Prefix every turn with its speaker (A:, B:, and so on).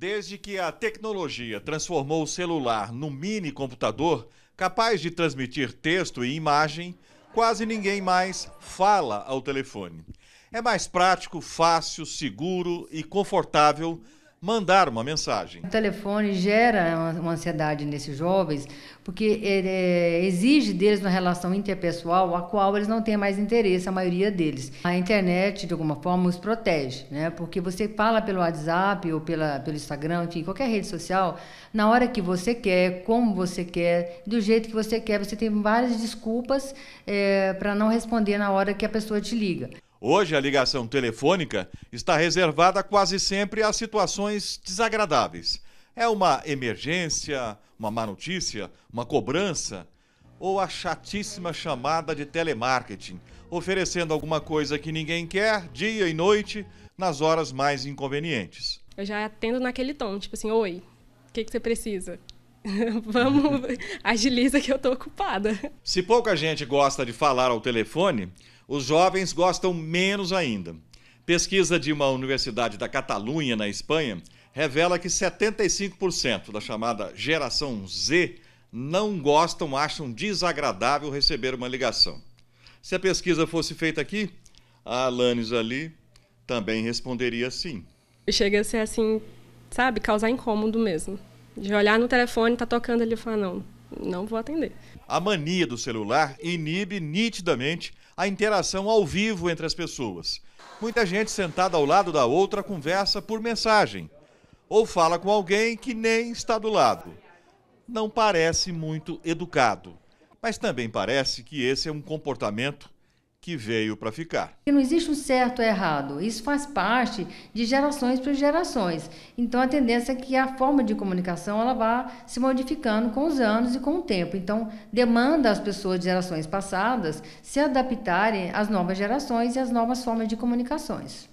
A: Desde que a tecnologia transformou o celular num mini computador capaz de transmitir texto e imagem, quase ninguém mais fala ao telefone. É mais prático, fácil, seguro e confortável mandar uma mensagem. O
B: telefone gera uma ansiedade nesses jovens, porque é, exige deles uma relação interpessoal a qual eles não têm mais interesse, a maioria deles. A internet, de alguma forma, os protege, né? porque você fala pelo WhatsApp ou pela, pelo Instagram, enfim, qualquer rede social, na hora que você quer, como você quer, do jeito que você quer, você tem várias desculpas é, para não responder na hora que a pessoa te liga.
A: Hoje, a ligação telefônica está reservada quase sempre a situações desagradáveis. É uma emergência, uma má notícia, uma cobrança ou a chatíssima chamada de telemarketing, oferecendo alguma coisa que ninguém quer, dia e noite, nas horas mais inconvenientes.
C: Eu já atendo naquele tom, tipo assim: Oi, o que, que você precisa? Vamos, agiliza que eu tô ocupada.
A: Se pouca gente gosta de falar ao telefone, os jovens gostam menos ainda. Pesquisa de uma universidade da Catalunha, na Espanha, revela que 75% da chamada geração Z não gostam, acham desagradável receber uma ligação. Se a pesquisa fosse feita aqui, a Alanis ali também responderia sim. Chega a ser assim,
C: sabe, causar incômodo mesmo. De olhar no telefone, tá tocando ali e falar, não, não vou atender.
A: A mania do celular inibe nitidamente a interação ao vivo entre as pessoas. Muita gente sentada ao lado da outra conversa por mensagem ou fala com alguém que nem está do lado. Não parece muito educado, mas também parece que esse é um comportamento que veio para ficar.
B: Não existe um certo ou errado, isso faz parte de gerações para gerações. Então a tendência é que a forma de comunicação ela vá se modificando com os anos e com o tempo. Então demanda as pessoas de gerações passadas se adaptarem às novas gerações e às novas formas de comunicações.